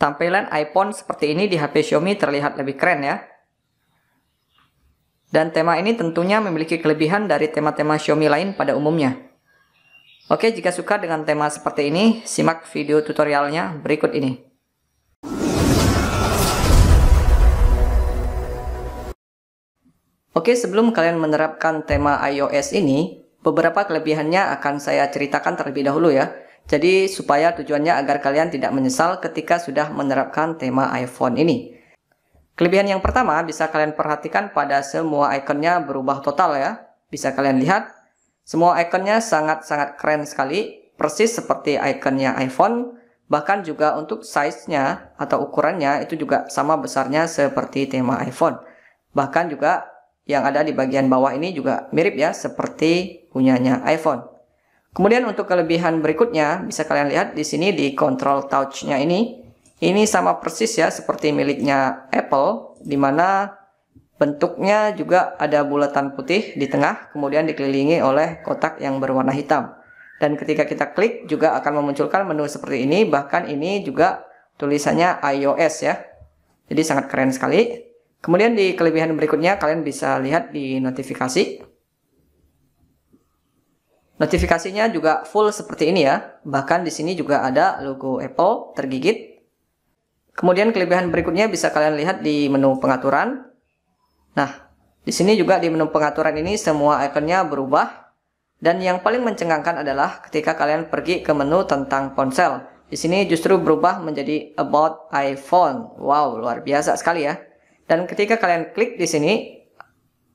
Tampilan iPhone seperti ini di HP Xiaomi terlihat lebih keren ya. Dan tema ini tentunya memiliki kelebihan dari tema-tema Xiaomi lain pada umumnya. Oke, jika suka dengan tema seperti ini, simak video tutorialnya berikut ini. Oke, sebelum kalian menerapkan tema iOS ini, beberapa kelebihannya akan saya ceritakan terlebih dahulu ya. Jadi supaya tujuannya agar kalian tidak menyesal ketika sudah menerapkan tema iPhone ini. Kelebihan yang pertama bisa kalian perhatikan pada semua ikonnya berubah total ya. Bisa kalian lihat, semua ikonnya sangat-sangat keren sekali, persis seperti ikonnya iPhone, bahkan juga untuk size-nya atau ukurannya itu juga sama besarnya seperti tema iPhone. Bahkan juga yang ada di bagian bawah ini juga mirip ya seperti punyanya iPhone. Kemudian untuk kelebihan berikutnya bisa kalian lihat di sini di control touch-nya ini. Ini sama persis ya seperti miliknya Apple di mana bentuknya juga ada bulatan putih di tengah kemudian dikelilingi oleh kotak yang berwarna hitam. Dan ketika kita klik juga akan memunculkan menu seperti ini bahkan ini juga tulisannya iOS ya. Jadi sangat keren sekali. Kemudian di kelebihan berikutnya kalian bisa lihat di notifikasi. Notifikasinya juga full seperti ini ya. Bahkan di sini juga ada logo Apple tergigit. Kemudian kelebihan berikutnya bisa kalian lihat di menu pengaturan. Nah, di sini juga di menu pengaturan ini semua ikonnya berubah. Dan yang paling mencengangkan adalah ketika kalian pergi ke menu tentang ponsel. Di sini justru berubah menjadi About iPhone. Wow, luar biasa sekali ya. Dan ketika kalian klik di sini,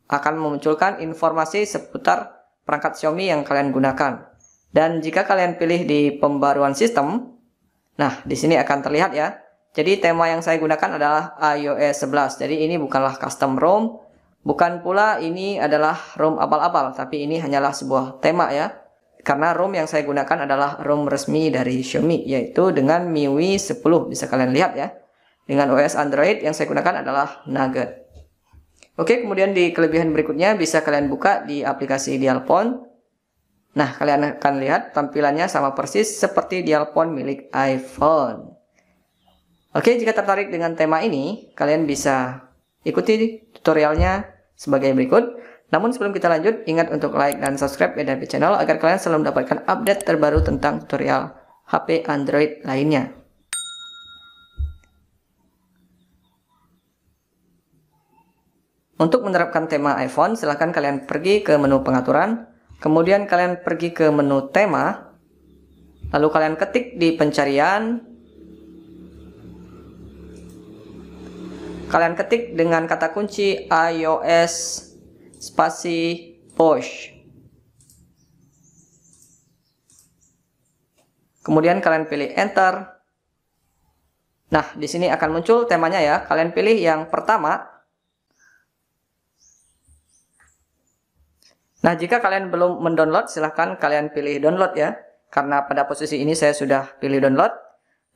akan memunculkan informasi seputar perangkat Xiaomi yang kalian gunakan. Dan jika kalian pilih di pembaruan sistem, nah di sini akan terlihat ya. Jadi tema yang saya gunakan adalah iOS 11. Jadi ini bukanlah custom ROM, bukan pula ini adalah ROM abal-abal, tapi ini hanyalah sebuah tema ya. Karena ROM yang saya gunakan adalah ROM resmi dari Xiaomi, yaitu dengan MIUI 10, bisa kalian lihat ya. Dengan OS Android yang saya gunakan adalah Nugget. Oke, kemudian di kelebihan berikutnya bisa kalian buka di aplikasi Dialpon. Nah, kalian akan lihat tampilannya sama persis seperti Dialpon milik iPhone. Oke, jika tertarik dengan tema ini, kalian bisa ikuti tutorialnya sebagai berikut. Namun sebelum kita lanjut, ingat untuk like dan subscribe BDP ya, Channel agar kalian selalu mendapatkan update terbaru tentang tutorial HP Android lainnya. Untuk menerapkan tema iPhone, silahkan kalian pergi ke menu pengaturan, kemudian kalian pergi ke menu tema, lalu kalian ketik di pencarian, kalian ketik dengan kata kunci iOS spasi push. Kemudian kalian pilih enter. Nah, di sini akan muncul temanya ya. Kalian pilih yang pertama, Nah, jika kalian belum mendownload, silahkan kalian pilih download ya. Karena pada posisi ini saya sudah pilih download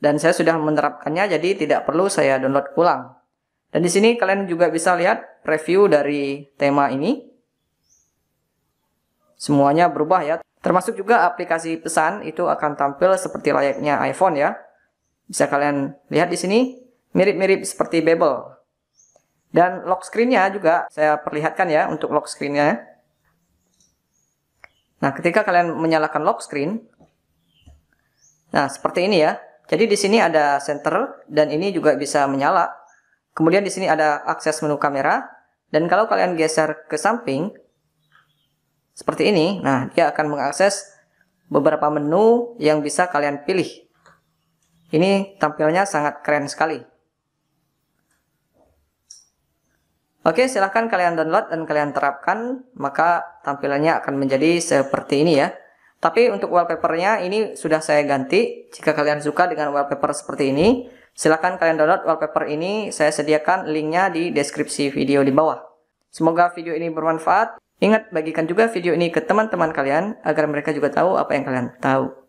dan saya sudah menerapkannya, jadi tidak perlu saya download ulang. Dan di sini kalian juga bisa lihat preview dari tema ini. Semuanya berubah ya. Termasuk juga aplikasi pesan itu akan tampil seperti layaknya iPhone ya. Bisa kalian lihat di sini, mirip-mirip seperti Bebel. Dan lock screen-nya juga saya perlihatkan ya untuk lock screen-nya. Nah, ketika kalian menyalakan lock screen, nah seperti ini ya. Jadi di sini ada center dan ini juga bisa menyala. Kemudian di sini ada akses menu kamera dan kalau kalian geser ke samping seperti ini, nah dia akan mengakses beberapa menu yang bisa kalian pilih. Ini tampilnya sangat keren sekali. Oke, silahkan kalian download dan kalian terapkan, maka tampilannya akan menjadi seperti ini ya. Tapi untuk wallpapernya ini sudah saya ganti. Jika kalian suka dengan wallpaper seperti ini, silahkan kalian download wallpaper ini. Saya sediakan linknya di deskripsi video di bawah. Semoga video ini bermanfaat. Ingat, bagikan juga video ini ke teman-teman kalian agar mereka juga tahu apa yang kalian tahu.